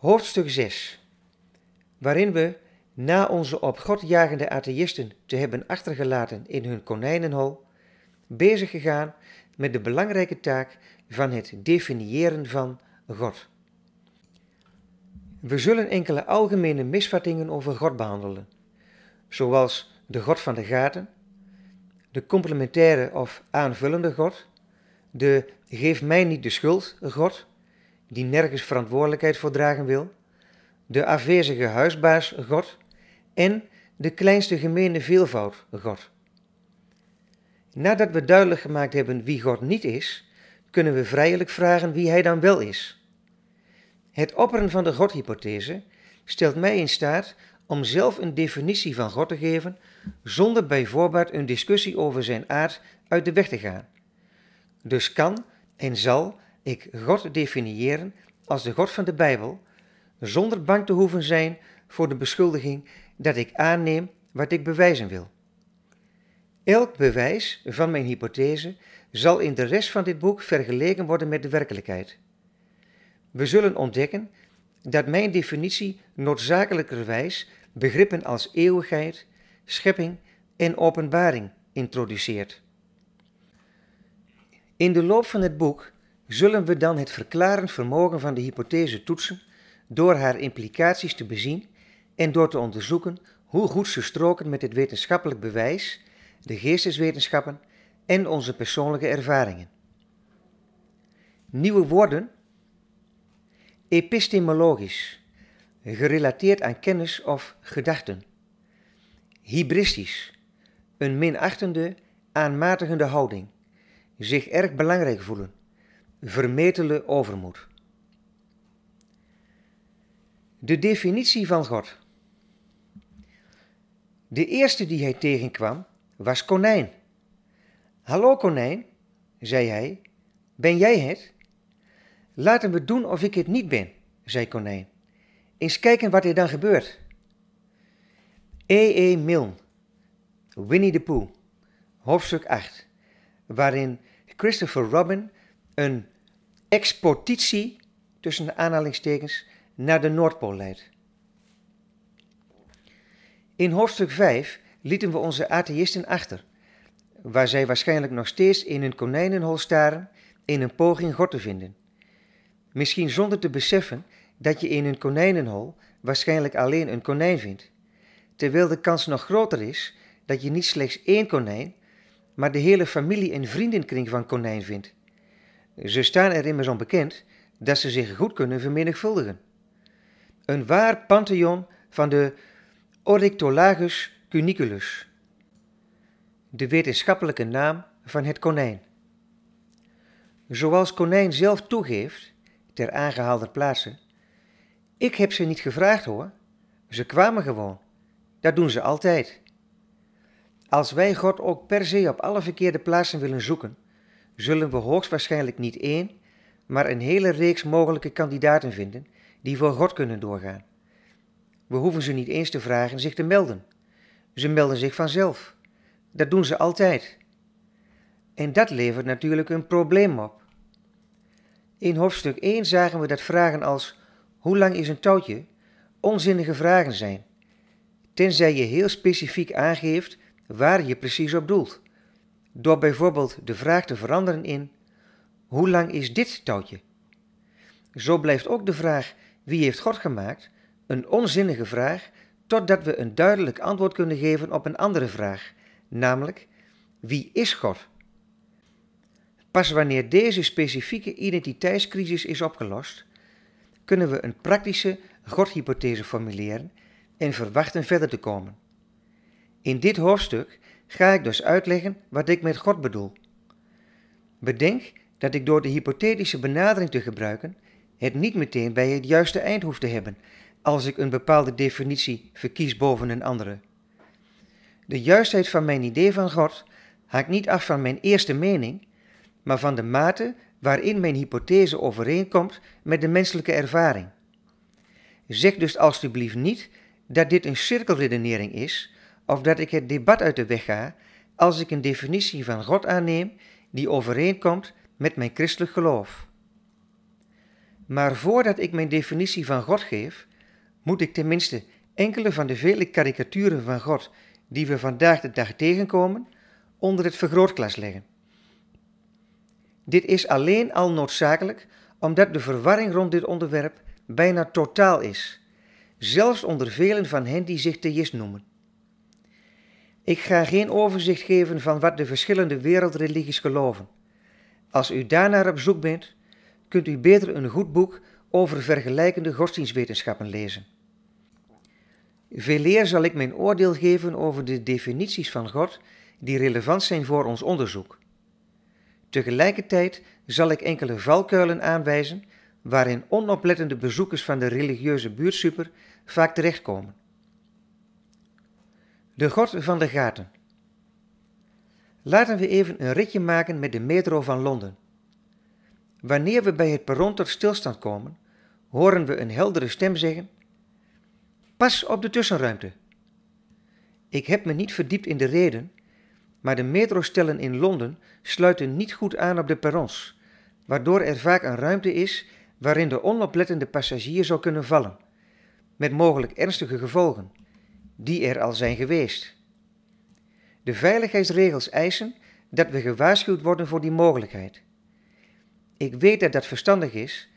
hoofdstuk 6, waarin we na onze op God jagende atheïsten te hebben achtergelaten in hun konijnenhol, bezig gegaan met de belangrijke taak van het definiëren van God. We zullen enkele algemene misvattingen over God behandelen, zoals de God van de gaten, de complementaire of aanvullende God, de geef mij niet de schuld God die nergens verantwoordelijkheid voor dragen wil, de afwezige huisbaas God en de kleinste gemeene veelvoud God. Nadat we duidelijk gemaakt hebben wie God niet is, kunnen we vrijelijk vragen wie Hij dan wel is. Het opperen van de Godhypothese stelt mij in staat om zelf een definitie van God te geven, zonder bij voorbaat een discussie over zijn aard uit de weg te gaan. Dus kan en zal ik God definiëren als de God van de Bijbel, zonder bang te hoeven zijn voor de beschuldiging dat ik aanneem wat ik bewijzen wil. Elk bewijs van mijn hypothese zal in de rest van dit boek vergeleken worden met de werkelijkheid. We zullen ontdekken dat mijn definitie noodzakelijkerwijs begrippen als eeuwigheid, schepping en openbaring introduceert. In de loop van het boek zullen we dan het verklarend vermogen van de hypothese toetsen door haar implicaties te bezien en door te onderzoeken hoe goed ze stroken met het wetenschappelijk bewijs, de geesteswetenschappen en onze persoonlijke ervaringen. Nieuwe woorden epistemologisch, gerelateerd aan kennis of gedachten. Hybristisch, een minachtende, aanmatigende houding, zich erg belangrijk voelen vermetele overmoed. De definitie van God. De eerste die hij tegenkwam was konijn. Hallo konijn, zei hij, ben jij het? Laten we doen of ik het niet ben, zei konijn. Eens kijken wat er dan gebeurt. E.E. E. Milne, Winnie de Pooh, hoofdstuk 8, waarin Christopher Robin een exportitie, tussen de aanhalingstekens, naar de Noordpool leidt. In hoofdstuk 5 lieten we onze atheïsten achter, waar zij waarschijnlijk nog steeds in hun konijnenhol staren in een poging God te vinden. Misschien zonder te beseffen dat je in een konijnenhol waarschijnlijk alleen een konijn vindt, terwijl de kans nog groter is dat je niet slechts één konijn, maar de hele familie en vriendenkring van konijn vindt. Ze staan er immers onbekend dat ze zich goed kunnen vermenigvuldigen. Een waar pantheon van de Orictolagus cuniculus, de wetenschappelijke naam van het konijn. Zoals konijn zelf toegeeft, ter aangehaalde plaatsen, ik heb ze niet gevraagd hoor, ze kwamen gewoon. Dat doen ze altijd. Als wij God ook per se op alle verkeerde plaatsen willen zoeken, zullen we hoogstwaarschijnlijk niet één, maar een hele reeks mogelijke kandidaten vinden die voor God kunnen doorgaan. We hoeven ze niet eens te vragen zich te melden. Ze melden zich vanzelf. Dat doen ze altijd. En dat levert natuurlijk een probleem op. In hoofdstuk 1 zagen we dat vragen als hoe lang is een touwtje onzinnige vragen zijn, tenzij je heel specifiek aangeeft waar je precies op doelt door bijvoorbeeld de vraag te veranderen in hoe lang is dit touwtje? Zo blijft ook de vraag wie heeft God gemaakt een onzinnige vraag totdat we een duidelijk antwoord kunnen geven op een andere vraag, namelijk wie is God? Pas wanneer deze specifieke identiteitscrisis is opgelost, kunnen we een praktische Godhypothese formuleren en verwachten verder te komen. In dit hoofdstuk ga ik dus uitleggen wat ik met God bedoel. Bedenk dat ik door de hypothetische benadering te gebruiken het niet meteen bij het juiste eind hoef te hebben als ik een bepaalde definitie verkies boven een andere. De juistheid van mijn idee van God haakt niet af van mijn eerste mening, maar van de mate waarin mijn hypothese overeenkomt met de menselijke ervaring. Zeg dus alstublieft niet dat dit een cirkelredenering is, of dat ik het debat uit de weg ga als ik een definitie van God aanneem die overeenkomt met mijn christelijk geloof. Maar voordat ik mijn definitie van God geef, moet ik tenminste enkele van de vele karikaturen van God die we vandaag de dag tegenkomen, onder het vergrootglas leggen. Dit is alleen al noodzakelijk omdat de verwarring rond dit onderwerp bijna totaal is, zelfs onder velen van hen die zich theïst noemen. Ik ga geen overzicht geven van wat de verschillende wereldreligies geloven. Als u daarnaar op zoek bent, kunt u beter een goed boek over vergelijkende godsdienstwetenschappen lezen. Veeleer zal ik mijn oordeel geven over de definities van God die relevant zijn voor ons onderzoek. Tegelijkertijd zal ik enkele valkuilen aanwijzen waarin onoplettende bezoekers van de religieuze buurtsuper vaak terechtkomen. De God van de gaten. Laten we even een ritje maken met de metro van Londen. Wanneer we bij het perron tot stilstand komen, horen we een heldere stem zeggen: Pas op de tussenruimte. Ik heb me niet verdiept in de reden, maar de metrostellen in Londen sluiten niet goed aan op de perrons, waardoor er vaak een ruimte is waarin de onoplettende passagier zou kunnen vallen, met mogelijk ernstige gevolgen die er al zijn geweest. De veiligheidsregels eisen dat we gewaarschuwd worden voor die mogelijkheid. Ik weet dat dat verstandig is,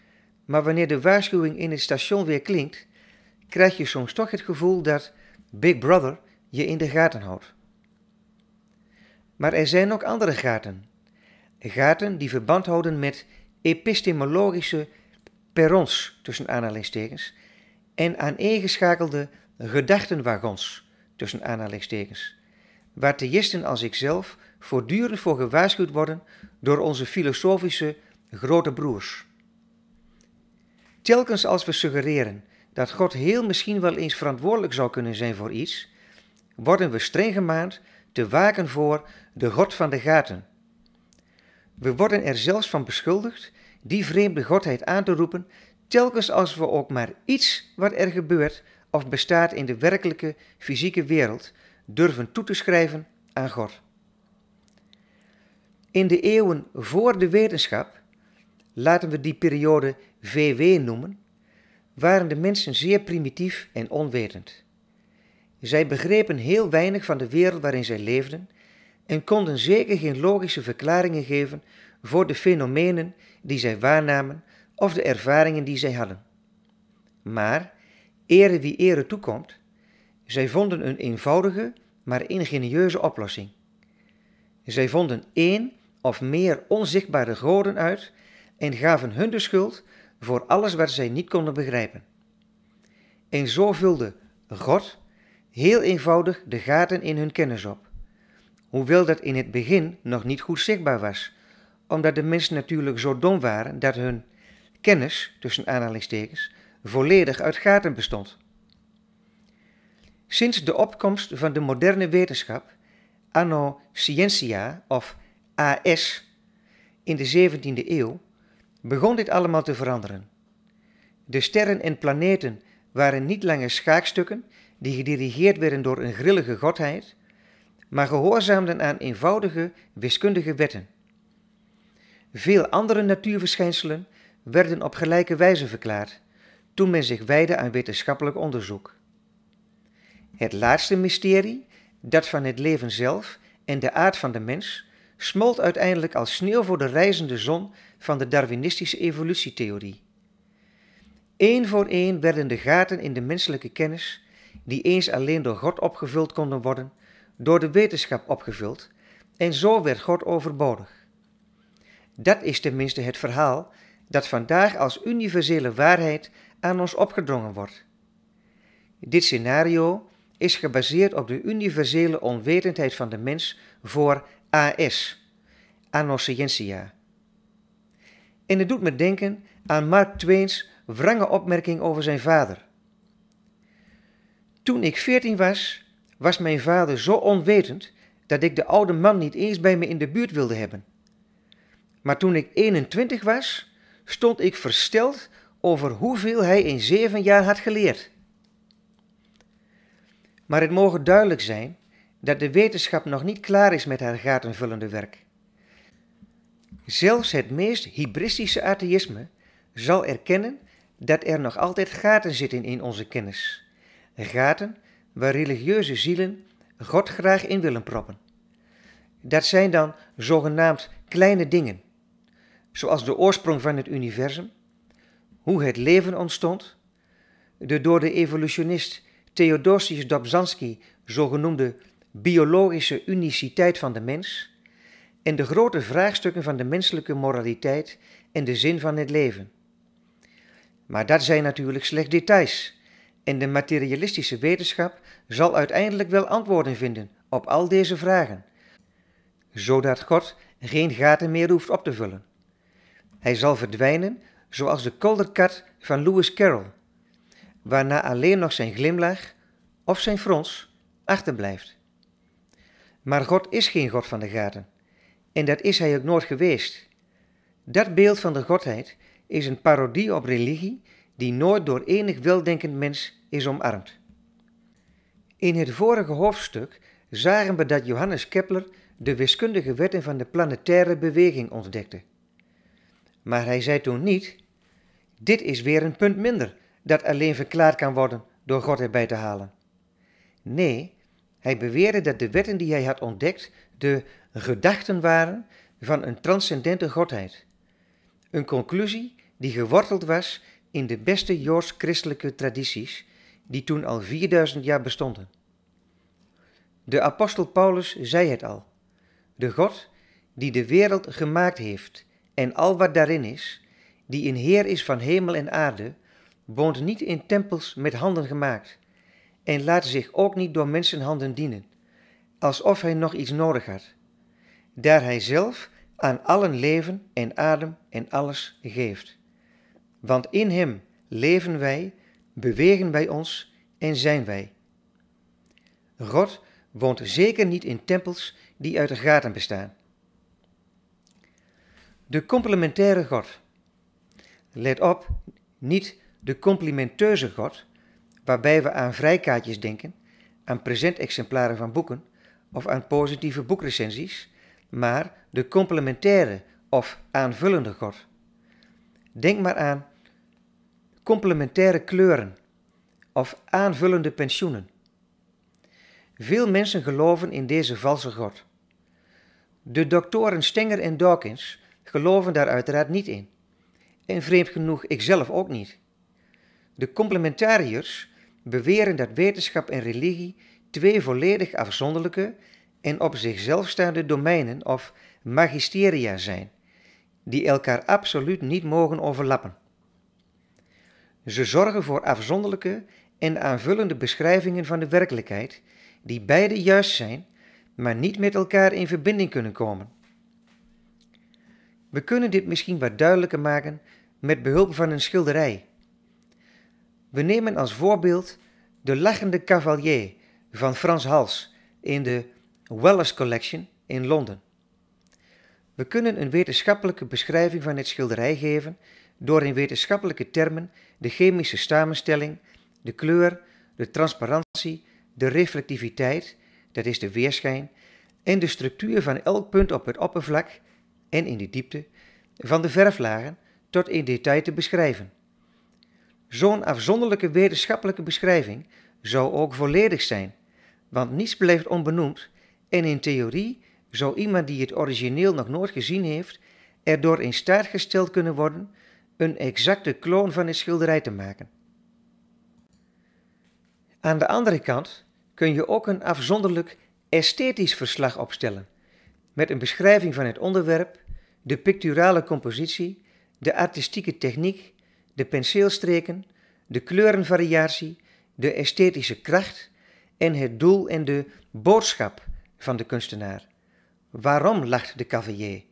maar wanneer de waarschuwing in het station weer klinkt, krijg je soms toch het gevoel dat Big Brother je in de gaten houdt. Maar er zijn ook andere gaten. Gaten die verband houden met epistemologische perrons tussen aanhalingstekens en aaneengeschakelde gedachtenwagons tussen aanhalingstekens, waar theïsten als ikzelf voortdurend voor gewaarschuwd worden door onze filosofische grote broers. Telkens als we suggereren dat God heel misschien wel eens verantwoordelijk zou kunnen zijn voor iets, worden we streng gemaand te waken voor de God van de gaten. We worden er zelfs van beschuldigd die vreemde godheid aan te roepen, telkens als we ook maar iets wat er gebeurt of bestaat in de werkelijke fysieke wereld, durven toe te schrijven aan God. In de eeuwen voor de wetenschap, laten we die periode VW noemen, waren de mensen zeer primitief en onwetend. Zij begrepen heel weinig van de wereld waarin zij leefden en konden zeker geen logische verklaringen geven voor de fenomenen die zij waarnamen of de ervaringen die zij hadden. Maar ere wie ere toekomt, zij vonden een eenvoudige, maar ingenieuze oplossing. Zij vonden één of meer onzichtbare goden uit en gaven hun de schuld voor alles wat zij niet konden begrijpen. En zo vulde God heel eenvoudig de gaten in hun kennis op, hoewel dat in het begin nog niet goed zichtbaar was, omdat de mensen natuurlijk zo dom waren dat hun kennis, tussen aanhalingstekens, volledig uit gaten bestond. Sinds de opkomst van de moderne wetenschap, anno scientia of AS, in de 17e eeuw, begon dit allemaal te veranderen. De sterren en planeten waren niet langer schaakstukken die gedirigeerd werden door een grillige godheid, maar gehoorzaamden aan eenvoudige wiskundige wetten. Veel andere natuurverschijnselen werden op gelijke wijze verklaard toen men zich wijdde aan wetenschappelijk onderzoek. Het laatste mysterie, dat van het leven zelf en de aard van de mens, smolt uiteindelijk als sneeuw voor de reizende zon van de Darwinistische evolutietheorie. Eén voor één werden de gaten in de menselijke kennis, die eens alleen door God opgevuld konden worden, door de wetenschap opgevuld, en zo werd God overbodig. Dat is tenminste het verhaal dat vandaag als universele waarheid aan ons opgedrongen wordt. Dit scenario is gebaseerd op de universele onwetendheid van de mens voor AS, anoscientia. En het doet me denken aan Mark Twain's wrange opmerking over zijn vader. Toen ik veertien was, was mijn vader zo onwetend dat ik de oude man niet eens bij me in de buurt wilde hebben. Maar toen ik 21 was, stond ik versteld over hoeveel hij in zeven jaar had geleerd. Maar het mogen duidelijk zijn dat de wetenschap nog niet klaar is met haar gatenvullende werk. Zelfs het meest hybristische atheïsme zal erkennen dat er nog altijd gaten zitten in onze kennis. Gaten waar religieuze zielen God graag in willen proppen. Dat zijn dan zogenaamd kleine dingen, zoals de oorsprong van het universum, hoe het leven ontstond, de door de evolutionist Theodosius Dobzhansky zogenoemde biologische uniciteit van de mens en de grote vraagstukken van de menselijke moraliteit en de zin van het leven. Maar dat zijn natuurlijk slechts details en de materialistische wetenschap zal uiteindelijk wel antwoorden vinden op al deze vragen, zodat God geen gaten meer hoeft op te vullen. Hij zal verdwijnen zoals de kolderkat van Lewis Carroll, waarna alleen nog zijn glimlach of zijn frons achterblijft. Maar God is geen God van de gaten, en dat is hij ook nooit geweest. Dat beeld van de Godheid is een parodie op religie die nooit door enig weldenkend mens is omarmd. In het vorige hoofdstuk zagen we dat Johannes Kepler de wiskundige wetten van de planetaire beweging ontdekte. Maar hij zei toen niet dit is weer een punt minder dat alleen verklaard kan worden door God erbij te halen. Nee, hij beweerde dat de wetten die hij had ontdekt de gedachten waren van een transcendente godheid. Een conclusie die geworteld was in de beste joods-christelijke tradities die toen al 4000 jaar bestonden. De apostel Paulus zei het al: De God die de wereld gemaakt heeft en al wat daarin is, die een Heer is van hemel en aarde, woont niet in tempels met handen gemaakt en laat zich ook niet door mensenhanden dienen, alsof hij nog iets nodig had, daar hij zelf aan allen leven en adem en alles geeft. Want in hem leven wij, bewegen wij ons en zijn wij. God woont zeker niet in tempels die uit de gaten bestaan. De complementaire God. Let op, niet de complimenteuze God, waarbij we aan vrijkaartjes denken, aan presentexemplaren van boeken of aan positieve boekrecensies, maar de complementaire of aanvullende God. Denk maar aan complementaire kleuren of aanvullende pensioenen. Veel mensen geloven in deze valse God. De doktoren Stenger en Dawkins geloven daar uiteraard niet in. En vreemd genoeg, ik zelf ook niet. De complementariërs beweren dat wetenschap en religie twee volledig afzonderlijke en op zichzelf staande domeinen of magisteria zijn, die elkaar absoluut niet mogen overlappen. Ze zorgen voor afzonderlijke en aanvullende beschrijvingen van de werkelijkheid, die beide juist zijn, maar niet met elkaar in verbinding kunnen komen. We kunnen dit misschien wat duidelijker maken met behulp van een schilderij. We nemen als voorbeeld de lachende cavalier van Frans Hals in de Wallace Collection in Londen. We kunnen een wetenschappelijke beschrijving van dit schilderij geven door in wetenschappelijke termen de chemische samenstelling, de kleur, de transparantie, de reflectiviteit, dat is de weerschijn, en de structuur van elk punt op het oppervlak en in de diepte van de verflagen tot in detail te beschrijven. Zo'n afzonderlijke wetenschappelijke beschrijving zou ook volledig zijn, want niets blijft onbenoemd en in theorie zou iemand die het origineel nog nooit gezien heeft, erdoor in staat gesteld kunnen worden een exacte kloon van een schilderij te maken. Aan de andere kant kun je ook een afzonderlijk esthetisch verslag opstellen, met een beschrijving van het onderwerp, de picturale compositie, de artistieke techniek, de penseelstreken, de kleurenvariatie, de esthetische kracht en het doel en de boodschap van de kunstenaar. Waarom lacht de cavalier?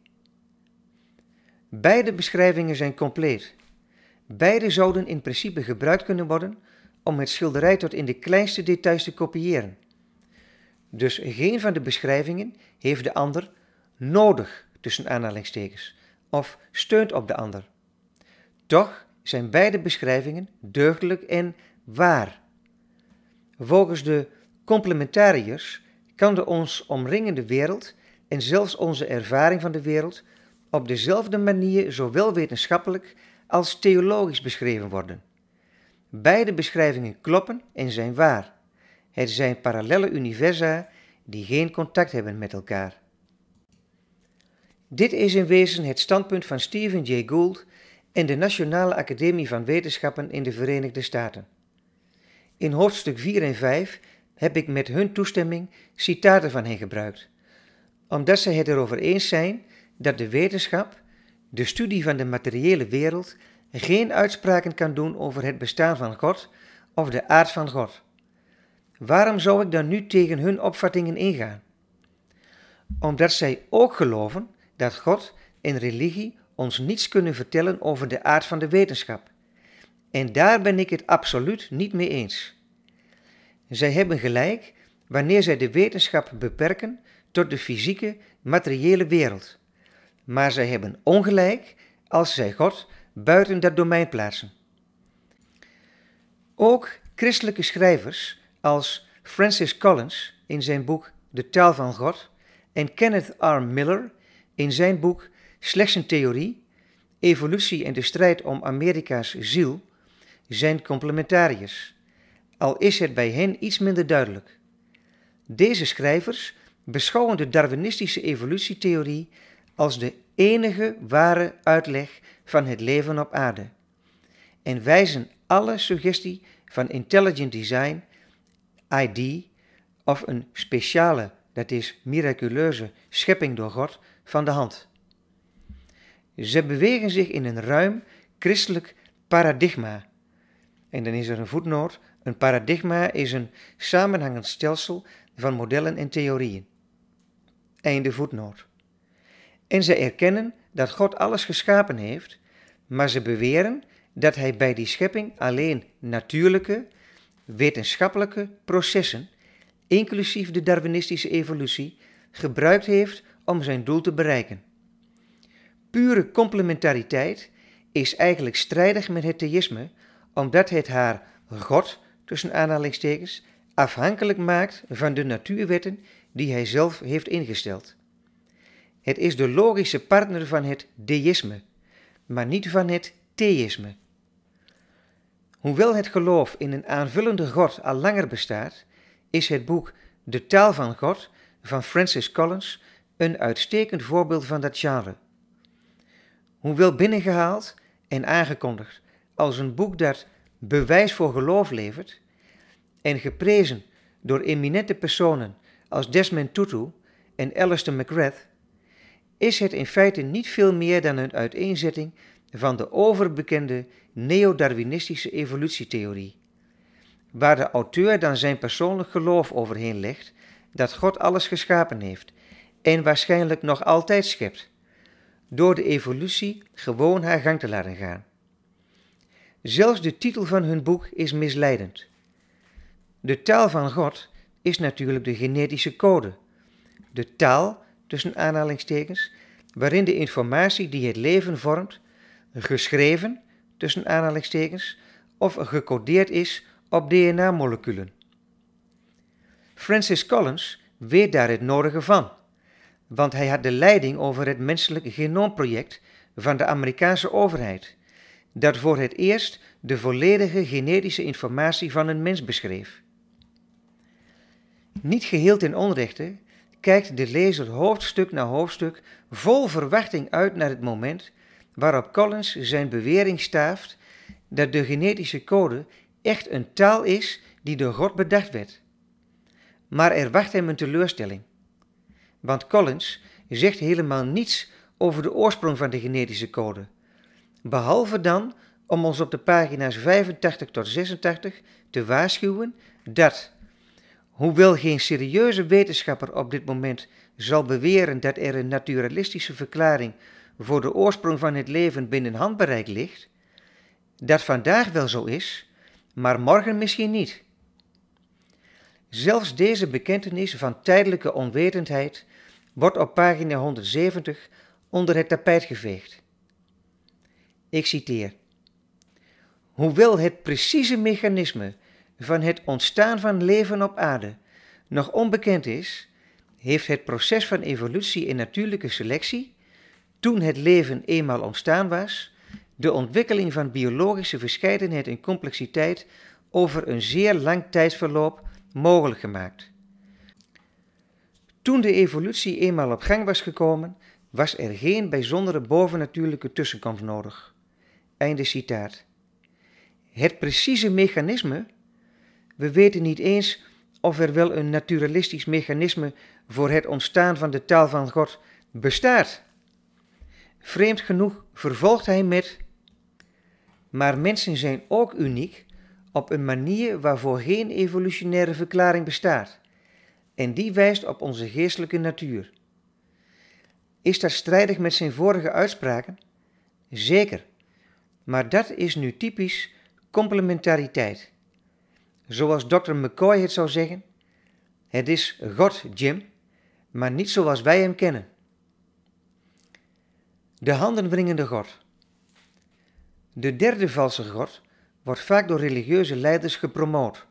Beide beschrijvingen zijn compleet. Beide zouden in principe gebruikt kunnen worden om het schilderij tot in de kleinste details te kopiëren. Dus geen van de beschrijvingen heeft de ander nodig tussen aanhalingstekens, of steunt op de ander. Toch zijn beide beschrijvingen deugdelijk en waar. Volgens de complementariërs kan de ons omringende wereld en zelfs onze ervaring van de wereld op dezelfde manier zowel wetenschappelijk als theologisch beschreven worden. Beide beschrijvingen kloppen en zijn waar. Het zijn parallelle universa die geen contact hebben met elkaar. Dit is in wezen het standpunt van Stephen Jay Gould en de Nationale Academie van Wetenschappen in de Verenigde Staten. In hoofdstuk 4 en 5 heb ik met hun toestemming citaten van hen gebruikt, omdat zij het erover eens zijn dat de wetenschap, de studie van de materiële wereld, geen uitspraken kan doen over het bestaan van God of de aard van God. Waarom zou ik dan nu tegen hun opvattingen ingaan? Omdat zij ook geloven dat God en religie ons niets kunnen vertellen over de aard van de wetenschap. En daar ben ik het absoluut niet mee eens. Zij hebben gelijk wanneer zij de wetenschap beperken tot de fysieke, materiële wereld. Maar zij hebben ongelijk als zij God buiten dat domein plaatsen. Ook christelijke schrijvers als Francis Collins in zijn boek De taal van God en Kenneth R. Miller in zijn boek Slechts een Theorie, Evolutie en de strijd om Amerika's ziel zijn complementariërs, al is het bij hen iets minder duidelijk. Deze schrijvers beschouwen de Darwinistische evolutietheorie als de enige ware uitleg van het leven op aarde en wijzen alle suggestie van intelligent design, ID of een speciale, dat is miraculeuze, schepping door God van de hand. Ze bewegen zich in een ruim christelijk paradigma. En dan is er een voetnoot. Een paradigma is een samenhangend stelsel van modellen en theorieën. Einde voetnoot. En ze erkennen dat God alles geschapen heeft, maar ze beweren dat hij bij die schepping alleen natuurlijke, wetenschappelijke processen, inclusief de Darwinistische evolutie, gebruikt heeft om zijn doel te bereiken. Pure complementariteit is eigenlijk strijdig met het theïsme, omdat het haar God, tussen aanhalingstekens, afhankelijk maakt van de natuurwetten die hij zelf heeft ingesteld. Het is de logische partner van het deïsme, maar niet van het theïsme. Hoewel het geloof in een aanvullende God al langer bestaat, is het boek De taal van God van Francis Collins een uitstekend voorbeeld van dat genre. Hoewel binnengehaald en aangekondigd als een boek dat bewijs voor geloof levert en geprezen door eminente personen als Desmond Tutu en Alistair McGrath, is het in feite niet veel meer dan een uiteenzetting van de overbekende neo-Darwinistische evolutietheorie, waar de auteur dan zijn persoonlijk geloof overheen legt dat God alles geschapen heeft en waarschijnlijk nog altijd schept, door de evolutie gewoon haar gang te laten gaan. Zelfs de titel van hun boek is misleidend. De taal van God is natuurlijk de genetische code, de taal tussen aanhalingstekens, waarin de informatie die het leven vormt, geschreven tussen aanhalingstekens of gecodeerd is op DNA-moleculen. Francis Collins weet daar het nodige van want hij had de leiding over het menselijk genoomproject van de Amerikaanse overheid, dat voor het eerst de volledige genetische informatie van een mens beschreef. Niet geheel ten onrechte kijkt de lezer hoofdstuk na hoofdstuk vol verwachting uit naar het moment waarop Collins zijn bewering staaft dat de genetische code echt een taal is die door God bedacht werd. Maar er wacht hem een teleurstelling. Want Collins zegt helemaal niets over de oorsprong van de genetische code. Behalve dan om ons op de pagina's 85 tot 86 te waarschuwen dat, hoewel geen serieuze wetenschapper op dit moment zal beweren dat er een naturalistische verklaring voor de oorsprong van het leven binnen handbereik ligt, dat vandaag wel zo is, maar morgen misschien niet. Zelfs deze bekentenis van tijdelijke onwetendheid wordt op pagina 170 onder het tapijt geveegd. Ik citeer. Hoewel het precieze mechanisme van het ontstaan van leven op aarde nog onbekend is, heeft het proces van evolutie en natuurlijke selectie, toen het leven eenmaal ontstaan was, de ontwikkeling van biologische verscheidenheid en complexiteit over een zeer lang tijdsverloop mogelijk gemaakt. Toen de evolutie eenmaal op gang was gekomen, was er geen bijzondere bovennatuurlijke tussenkomst nodig. Einde citaat. Het precieze mechanisme? We weten niet eens of er wel een naturalistisch mechanisme voor het ontstaan van de taal van God bestaat. Vreemd genoeg vervolgt hij met: Maar mensen zijn ook uniek op een manier waarvoor geen evolutionaire verklaring bestaat en die wijst op onze geestelijke natuur. Is dat strijdig met zijn vorige uitspraken? Zeker, maar dat is nu typisch complementariteit. Zoals Dr. McCoy het zou zeggen: Het is God, Jim, maar niet zoals wij hem kennen. De handenwringende God. De derde valse God wordt vaak door religieuze leiders gepromoot.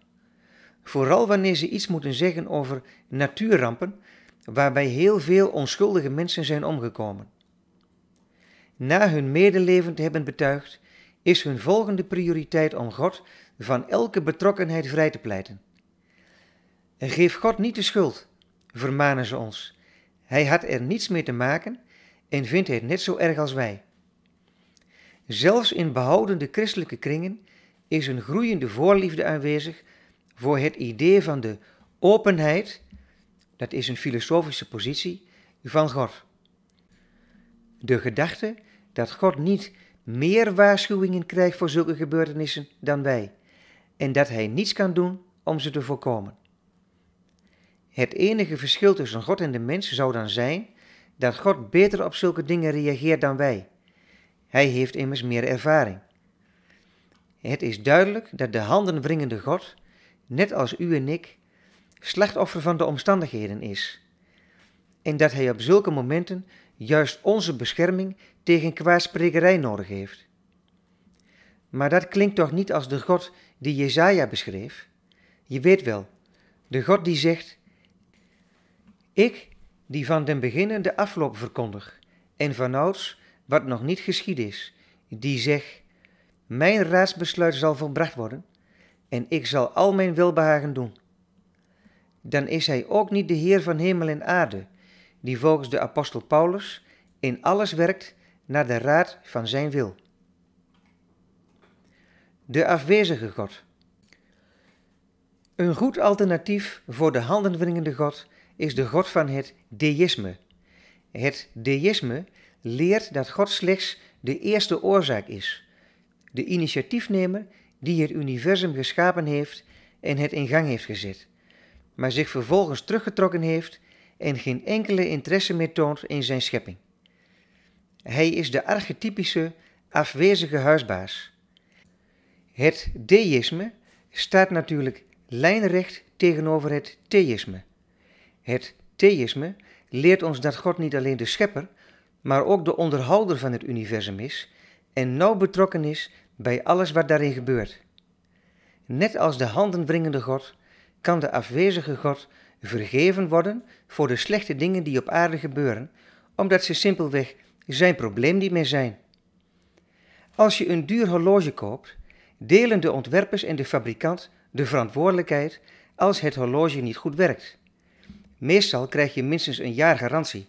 Vooral wanneer ze iets moeten zeggen over natuurrampen, waarbij heel veel onschuldige mensen zijn omgekomen. Na hun medeleven te hebben betuigd, is hun volgende prioriteit om God van elke betrokkenheid vrij te pleiten. Geef God niet de schuld, vermanen ze ons. Hij had er niets mee te maken en vindt het net zo erg als wij. Zelfs in behoudende christelijke kringen is een groeiende voorliefde aanwezig voor het idee van de openheid, dat is een filosofische positie, van God. De gedachte dat God niet meer waarschuwingen krijgt voor zulke gebeurtenissen dan wij en dat hij niets kan doen om ze te voorkomen. Het enige verschil tussen God en de mens zou dan zijn dat God beter op zulke dingen reageert dan wij. Hij heeft immers meer ervaring. Het is duidelijk dat de handenwringende God net als u en ik, slachtoffer van de omstandigheden is. En dat hij op zulke momenten juist onze bescherming tegen kwaadsprekerij nodig heeft. Maar dat klinkt toch niet als de God die Jezaja beschreef? Je weet wel, de God die zegt: Ik, die van den beginnen de afloop verkondig, en vanouds wat nog niet geschied is, die zeg: Mijn raadsbesluit zal volbracht worden, en ik zal al mijn welbehagen doen. Dan is hij ook niet de Heer van hemel en aarde, die volgens de apostel Paulus in alles werkt naar de raad van zijn wil. De afwezige God. Een goed alternatief voor de handenwringende God is de God van het deïsme. Het deïsme leert dat God slechts de eerste oorzaak is, de initiatiefnemer die het universum geschapen heeft en het in gang heeft gezet, maar zich vervolgens teruggetrokken heeft en geen enkele interesse meer toont in zijn schepping. Hij is de archetypische afwezige huisbaas. Het deïsme staat natuurlijk lijnrecht tegenover het theïsme. Het theïsme leert ons dat God niet alleen de schepper, maar ook de onderhouder van het universum is en nauw betrokken is bij alles wat daarin gebeurt. Net als de handenwringende God, kan de afwezige God vergeven worden voor de slechte dingen die op aarde gebeuren, omdat ze simpelweg zijn probleem niet meer zijn. Als je een duur horloge koopt, delen de ontwerpers en de fabrikant de verantwoordelijkheid als het horloge niet goed werkt. Meestal krijg je minstens een jaar garantie.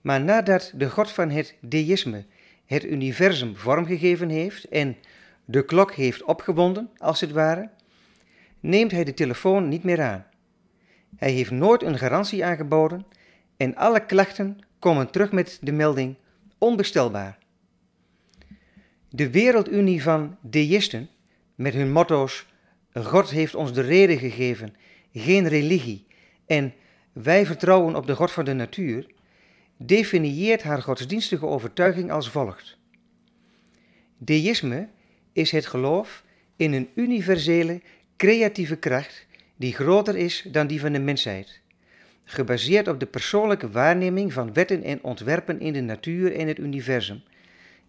Maar nadat de god van het deïsme het universum vormgegeven heeft en de klok heeft opgebonden als het ware, neemt hij de telefoon niet meer aan. Hij heeft nooit een garantie aangeboden en alle klachten komen terug met de melding onbestelbaar. De Wereldunie van deïsten, met hun motto's God heeft ons de reden gegeven, geen religie en wij vertrouwen op de God van de natuur, definieert haar godsdienstige overtuiging als volgt. Deïsme is het geloof in een universele, creatieve kracht die groter is dan die van de mensheid, gebaseerd op de persoonlijke waarneming van wetten en ontwerpen in de natuur en het universum,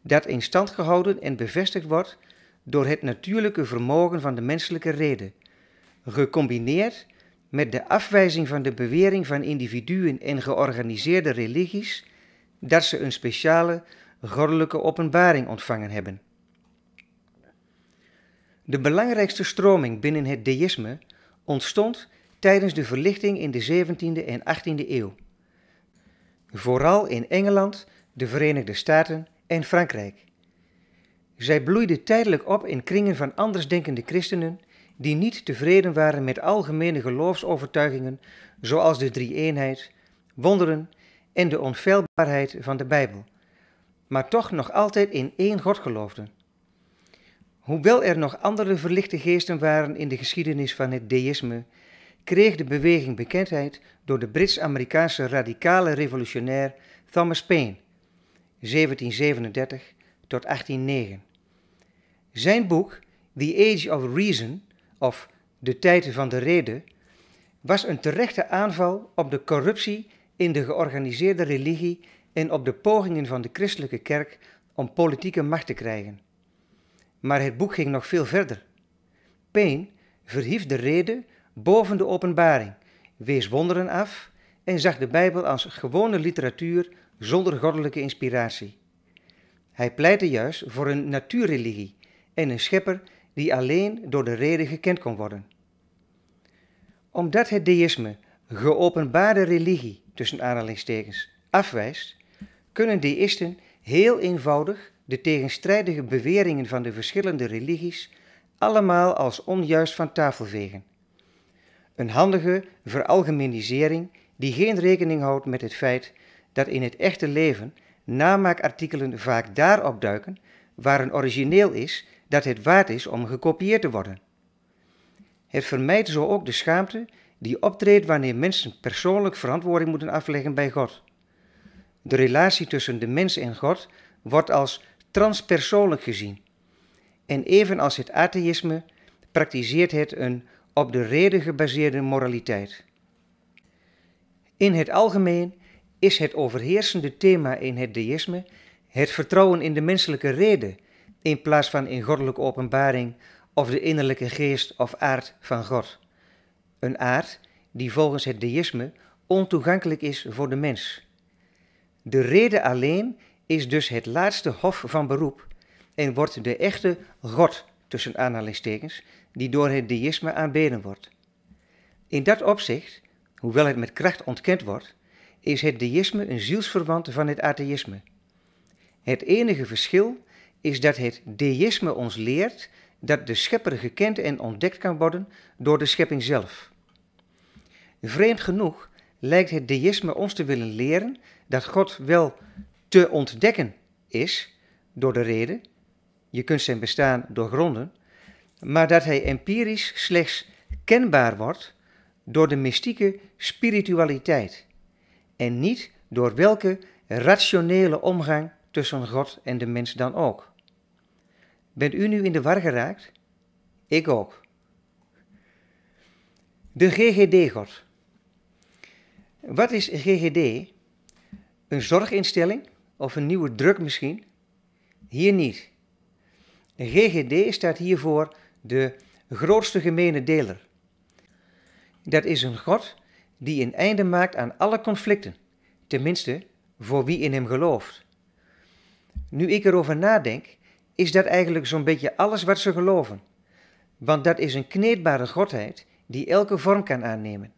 dat in stand gehouden en bevestigd wordt door het natuurlijke vermogen van de menselijke reden, gecombineerd met de afwijzing van de bewering van individuen en georganiseerde religies dat ze een speciale goddelijke openbaring ontvangen hebben. De belangrijkste stroming binnen het deïsme ontstond tijdens de verlichting in de 17e en 18e eeuw, vooral in Engeland, de Verenigde Staten en Frankrijk. Zij bloeide tijdelijk op in kringen van andersdenkende christenen die niet tevreden waren met algemene geloofsovertuigingen zoals de drie-eenheid, wonderen en de onfeilbaarheid van de Bijbel, maar toch nog altijd in één God geloofden. Hoewel er nog andere verlichte geesten waren in de geschiedenis van het deïsme, kreeg de beweging bekendheid door de Brits-Amerikaanse radicale revolutionair Thomas Paine, 1737 tot 1809. Zijn boek The Age of Reason of de tijden van de rede, was een terechte aanval op de corruptie in de georganiseerde religie en op de pogingen van de christelijke kerk om politieke macht te krijgen. Maar het boek ging nog veel verder. Paine verhief de rede boven de openbaring, wees wonderen af en zag de Bijbel als gewone literatuur zonder goddelijke inspiratie. Hij pleitte juist voor een natuurreligie en een schepper die alleen door de reden gekend kon worden. Omdat het deïsme, geopenbaarde religie tussen aanhalingstekens, afwijst, kunnen deïsten heel eenvoudig de tegenstrijdige beweringen van de verschillende religies allemaal als onjuist van tafel vegen. Een handige veralgemenisering die geen rekening houdt met het feit dat in het echte leven namaakartikelen vaak daar opduiken waar een origineel is dat het waard is om gekopieerd te worden. Het vermijdt zo ook de schaamte die optreedt wanneer mensen persoonlijk verantwoording moeten afleggen bij God. De relatie tussen de mens en God wordt als transpersoonlijk gezien. En evenals het atheïsme praktiseert het een op de reden gebaseerde moraliteit. In het algemeen is het overheersende thema in het deïsme het vertrouwen in de menselijke reden in plaats van in goddelijke openbaring of de innerlijke geest of aard van God. Een aard die volgens het deïsme ontoegankelijk is voor de mens. De reden alleen is dus het laatste hof van beroep en wordt de echte God, tussen aanhalingstekens, die door het deïsme aanbeden wordt. In dat opzicht, hoewel het met kracht ontkend wordt, is het deïsme een zielsverwant van het atheïsme. Het enige verschil is dat het deïsme ons leert dat de schepper gekend en ontdekt kan worden door de schepping zelf. Vreemd genoeg lijkt het deïsme ons te willen leren dat God wel te ontdekken is door de reden, je kunt zijn bestaan doorgronden, maar dat hij empirisch slechts kenbaar wordt door de mystieke spiritualiteit en niet door welke rationele omgang tussen God en de mens dan ook. Bent u nu in de war geraakt? Ik ook. De GGD-god. Wat is GGD? Een zorginstelling of een nieuwe druk misschien? Hier niet. GGD staat voor de grootste gemene deler. Dat is een God die een einde maakt aan alle conflicten, tenminste voor wie in hem gelooft. Nu ik erover nadenk, is dat eigenlijk zo'n beetje alles wat ze geloven. Want dat is een kneedbare godheid die elke vorm kan aannemen.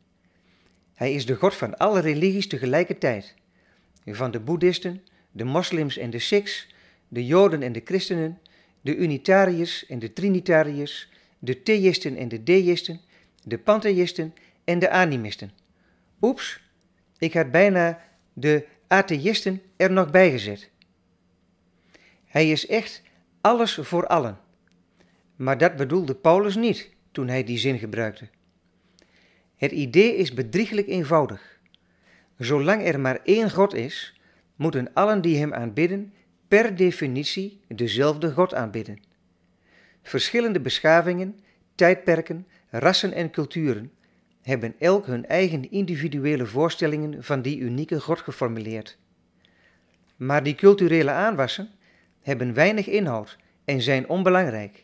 Hij is de god van alle religies tegelijkertijd. Van de boeddhisten, de moslims en de sikhs, de joden en de christenen, de unitariërs en de trinitariërs, de theïsten en de deïsten, de pantheïsten en de animisten. Oeps, ik had bijna de atheïsten er nog bij gezet. Hij is echt alles voor allen. Maar dat bedoelde Paulus niet toen hij die zin gebruikte. Het idee is bedrieglijk eenvoudig. Zolang er maar één God is, moeten allen die hem aanbidden per definitie dezelfde God aanbidden. Verschillende beschavingen, tijdperken, rassen en culturen hebben elk hun eigen individuele voorstellingen van die unieke God geformuleerd. Maar die culturele aanwassen hebben weinig inhoud en zijn onbelangrijk.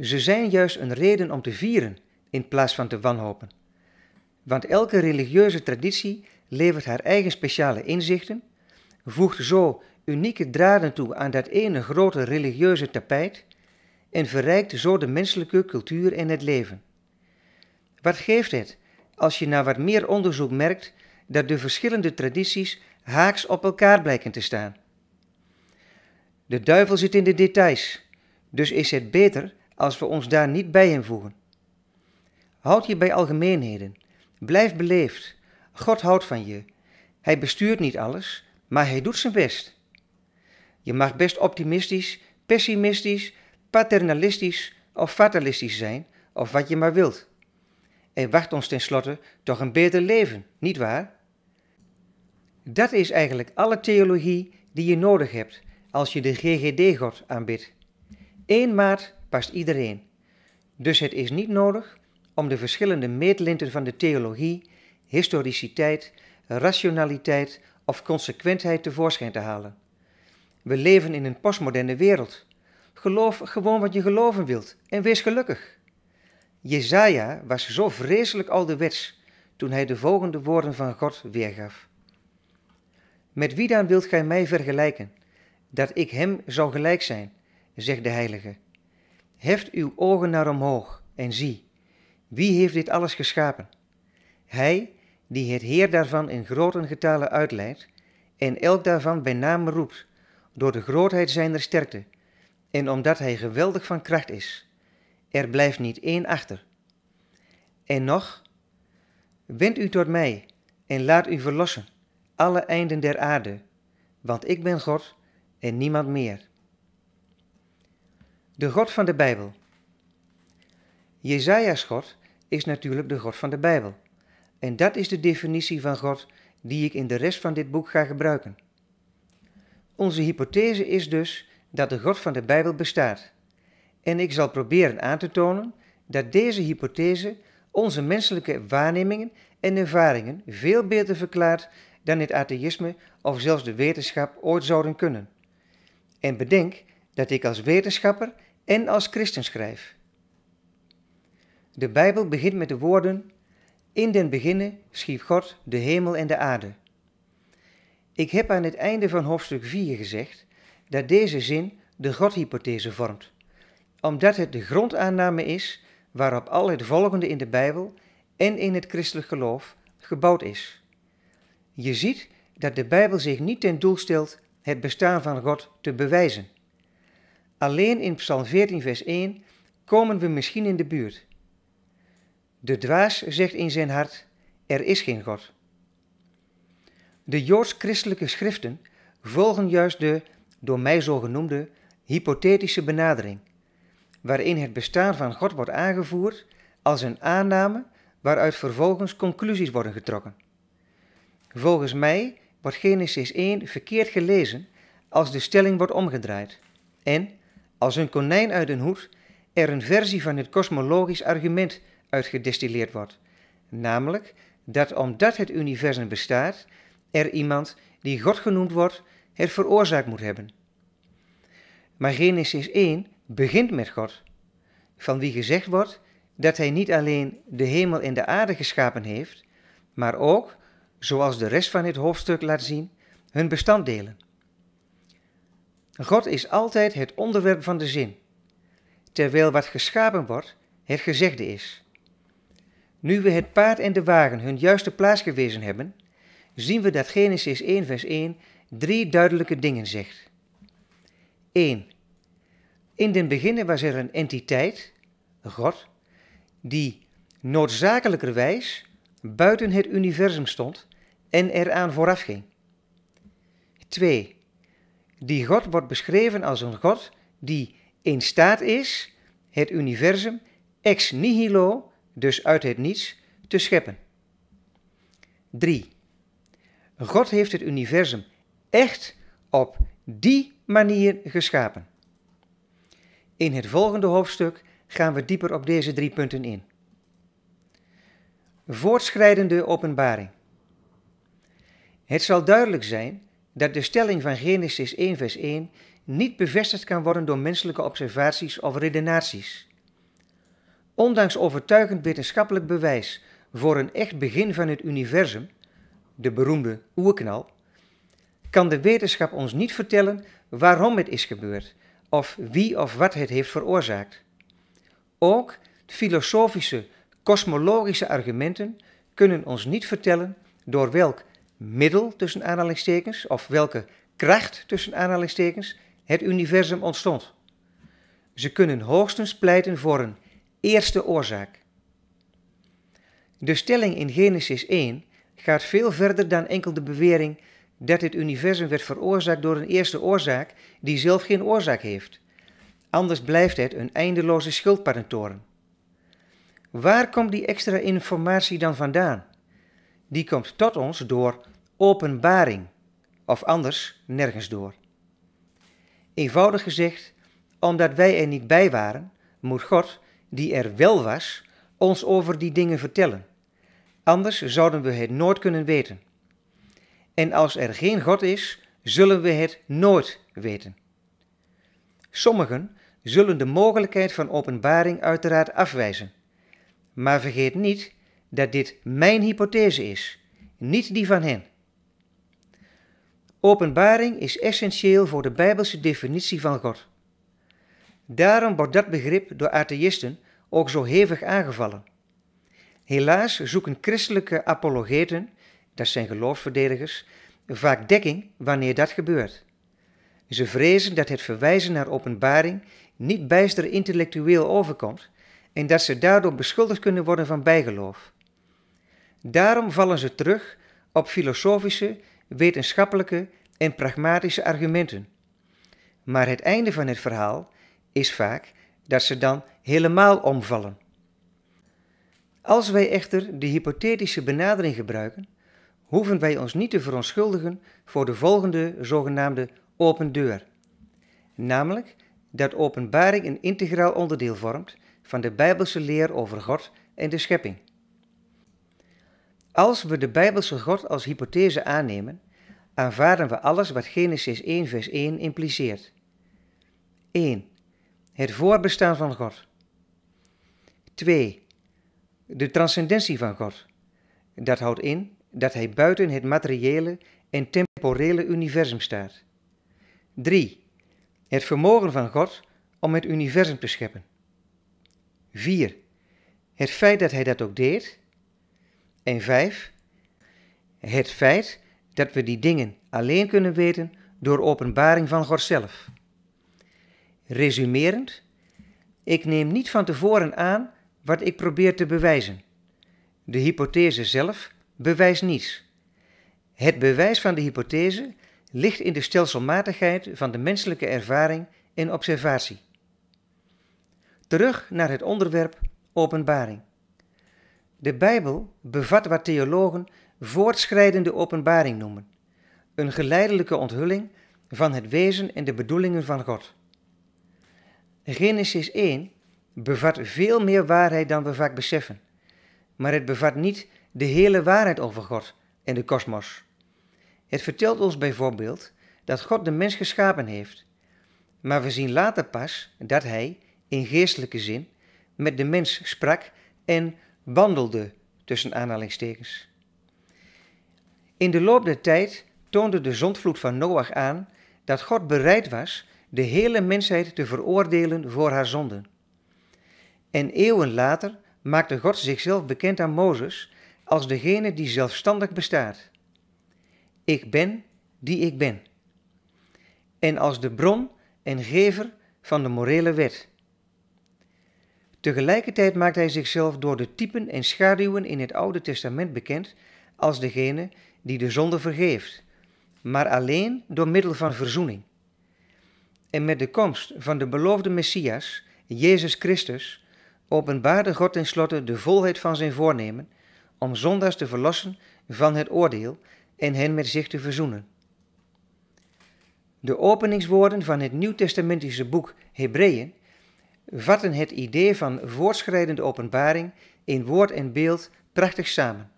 Ze zijn juist een reden om te vieren in plaats van te wanhopen. Want elke religieuze traditie levert haar eigen speciale inzichten, voegt zo unieke draden toe aan dat ene grote religieuze tapijt en verrijkt zo de menselijke cultuur en het leven. Wat geeft het als je na wat meer onderzoek merkt dat de verschillende tradities haaks op elkaar blijken te staan? De duivel zit in de details, dus is het beter als we ons daar niet bij hem voegen. Houd je bij algemeenheden. Blijf beleefd. God houdt van je. Hij bestuurt niet alles, maar hij doet zijn best. Je mag best optimistisch, pessimistisch, paternalistisch of fatalistisch zijn, of wat je maar wilt. En wacht ons tenslotte toch een beter leven, niet waar? Dat is eigenlijk alle theologie die je nodig hebt als je de GGD-god aanbidt. Eén maat past iedereen. Dus het is niet nodig om de verschillende meetlinten van de theologie, historiciteit, rationaliteit of consequentheid tevoorschijn te halen. We leven in een postmoderne wereld. Geloof gewoon wat je geloven wilt en wees gelukkig. Jezaja was zo vreselijk ouderwets toen hij de volgende woorden van God weergaf. Met wie dan wilt gij mij vergelijken? dat ik hem zal gelijk zijn, zegt de heilige. Heft uw ogen naar omhoog en zie, wie heeft dit alles geschapen? Hij die het Heer daarvan in groten getale uitleidt en elk daarvan bij naam roept, door de grootheid zijner sterkte en omdat hij geweldig van kracht is. Er blijft niet één achter. En nog, wend u tot mij en laat u verlossen, alle einden der aarde, want ik ben God en niemand meer. De God van de Bijbel. Jezaja's God is natuurlijk de God van de Bijbel. En dat is de definitie van God die ik in de rest van dit boek ga gebruiken. Onze hypothese is dus dat de God van de Bijbel bestaat. En ik zal proberen aan te tonen dat deze hypothese onze menselijke waarnemingen en ervaringen veel beter verklaart dan het atheïsme of zelfs de wetenschap ooit zouden kunnen. En bedenk dat ik als wetenschapper en als christen schrijf. De Bijbel begint met de woorden: In den beginnen schiep God de hemel en de aarde. Ik heb aan het einde van hoofdstuk 4 gezegd dat deze zin de Godhypothese vormt, omdat het de grondaanname is waarop al het volgende in de Bijbel en in het christelijk geloof gebouwd is. Je ziet dat de Bijbel zich niet ten doel stelt het bestaan van God te bewijzen. Alleen in Psalm 14, vers 1 komen we misschien in de buurt. De dwaas zegt in zijn hart: Er is geen God. De joods-christelijke schriften volgen juist de, door mij zo genoemde, hypothetische benadering, waarin het bestaan van God wordt aangevoerd als een aanname waaruit vervolgens conclusies worden getrokken. Volgens mij wordt Genesis 1 verkeerd gelezen als de stelling wordt omgedraaid en, als een konijn uit een hoed, er een versie van het kosmologisch argument uitgedestilleerd wordt, namelijk dat omdat het universum bestaat, er iemand die God genoemd wordt, het veroorzaakt moet hebben. Maar Genesis 1 begint met God, van wie gezegd wordt dat hij niet alleen de hemel en de aarde geschapen heeft, maar ook zoals de rest van dit hoofdstuk laat zien, hun bestanddelen. God is altijd het onderwerp van de zin, terwijl wat geschapen wordt het gezegde is. Nu we het paard en de wagen hun juiste plaats gewezen hebben, zien we dat Genesis 1, vers 1 drie duidelijke dingen zegt. 1. In den beginnen was er een entiteit, God, die noodzakelijkerwijs buiten het universum stond en eraan ging. 2. Die God wordt beschreven als een God die in staat is het universum ex nihilo, dus uit het niets, te scheppen. 3. God heeft het universum echt op die manier geschapen. In het volgende hoofdstuk gaan we dieper op deze drie punten in. Voortschrijdende openbaring. Het zal duidelijk zijn dat de stelling van Genesis 1 vers 1 niet bevestigd kan worden door menselijke observaties of redenaties. Ondanks overtuigend wetenschappelijk bewijs voor een echt begin van het universum, de beroemde oerknal, kan de wetenschap ons niet vertellen waarom het is gebeurd of wie of wat het heeft veroorzaakt. Ook filosofische, kosmologische argumenten kunnen ons niet vertellen door welk middel tussen aanhalingstekens, of welke kracht tussen aanhalingstekens, het universum ontstond. Ze kunnen hoogstens pleiten voor een eerste oorzaak. De stelling in Genesis 1 gaat veel verder dan enkel de bewering dat het universum werd veroorzaakt door een eerste oorzaak die zelf geen oorzaak heeft. Anders blijft het een eindeloze schuldparentoren. Waar komt die extra informatie dan vandaan? die komt tot ons door openbaring, of anders nergens door. Eenvoudig gezegd, omdat wij er niet bij waren, moet God, die er wel was, ons over die dingen vertellen. Anders zouden we het nooit kunnen weten. En als er geen God is, zullen we het nooit weten. Sommigen zullen de mogelijkheid van openbaring uiteraard afwijzen. Maar vergeet niet dat dit mijn hypothese is, niet die van hen. Openbaring is essentieel voor de Bijbelse definitie van God. Daarom wordt dat begrip door atheïsten ook zo hevig aangevallen. Helaas zoeken christelijke apologeten, dat zijn geloofsverdedigers, vaak dekking wanneer dat gebeurt. Ze vrezen dat het verwijzen naar openbaring niet bijster intellectueel overkomt en dat ze daardoor beschuldigd kunnen worden van bijgeloof. Daarom vallen ze terug op filosofische, wetenschappelijke en pragmatische argumenten. Maar het einde van het verhaal is vaak dat ze dan helemaal omvallen. Als wij echter de hypothetische benadering gebruiken, hoeven wij ons niet te verontschuldigen voor de volgende zogenaamde open deur. Namelijk dat openbaring een integraal onderdeel vormt van de Bijbelse leer over God en de schepping. Als we de Bijbelse God als hypothese aannemen, aanvaarden we alles wat Genesis 1, vers 1 impliceert. 1. Het voorbestaan van God. 2. De transcendentie van God. Dat houdt in dat Hij buiten het materiële en temporele universum staat. 3. Het vermogen van God om het universum te scheppen. 4. Het feit dat Hij dat ook deed en 5. Het feit dat we die dingen alleen kunnen weten door openbaring van God zelf. Resumerend, ik neem niet van tevoren aan wat ik probeer te bewijzen. De hypothese zelf bewijst niets. Het bewijs van de hypothese ligt in de stelselmatigheid van de menselijke ervaring en observatie. Terug naar het onderwerp openbaring. De Bijbel bevat wat theologen voortschrijdende openbaring noemen, een geleidelijke onthulling van het wezen en de bedoelingen van God. Genesis 1 bevat veel meer waarheid dan we vaak beseffen, maar het bevat niet de hele waarheid over God en de kosmos. Het vertelt ons bijvoorbeeld dat God de mens geschapen heeft, maar we zien later pas dat hij, in geestelijke zin, met de mens sprak en wandelde tussen aanhalingstekens. In de loop der tijd toonde de zondvloed van Noach aan dat God bereid was de hele mensheid te veroordelen voor haar zonden. En eeuwen later maakte God zichzelf bekend aan Mozes als degene die zelfstandig bestaat. Ik ben die ik ben. En als de bron en gever van de morele wet. Tegelijkertijd maakt hij zichzelf door de typen en schaduwen in het Oude Testament bekend als degene die de zonde vergeeft, maar alleen door middel van verzoening. En met de komst van de beloofde Messias, Jezus Christus, openbaarde God tenslotte de volheid van zijn voornemen om zondaars te verlossen van het oordeel en hen met zich te verzoenen. De openingswoorden van het Nieuw-testamentische boek Hebreeën vatten het idee van voortschrijdende openbaring in woord en beeld prachtig samen.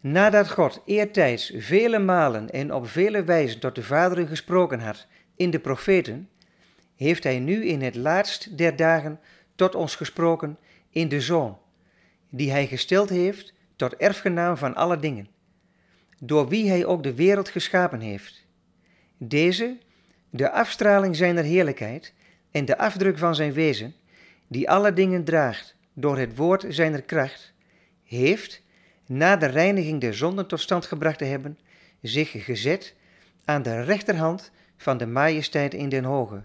Nadat God eertijds vele malen en op vele wijzen tot de vaderen gesproken had in de profeten, heeft hij nu in het laatst der dagen tot ons gesproken in de Zoon, die hij gesteld heeft tot erfgenaam van alle dingen, door wie hij ook de wereld geschapen heeft. Deze, de afstraling zijner heerlijkheid, en de afdruk van zijn wezen, die alle dingen draagt door het woord zijner kracht, heeft, na de reiniging der zonden tot stand gebracht te hebben, zich gezet aan de rechterhand van de majesteit in den hoge.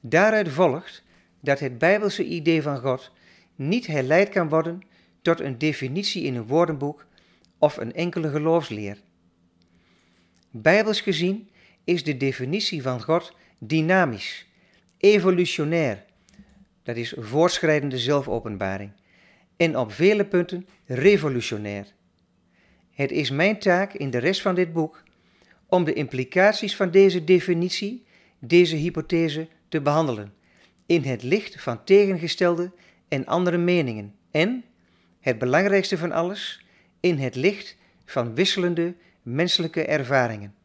Daaruit volgt dat het bijbelse idee van God niet herleid kan worden tot een definitie in een woordenboek of een enkele geloofsleer. Bijbels gezien is de definitie van God dynamisch, evolutionair, dat is voortschrijdende zelfopenbaring, en op vele punten revolutionair. Het is mijn taak in de rest van dit boek om de implicaties van deze definitie, deze hypothese, te behandelen in het licht van tegengestelde en andere meningen en, het belangrijkste van alles, in het licht van wisselende menselijke ervaringen.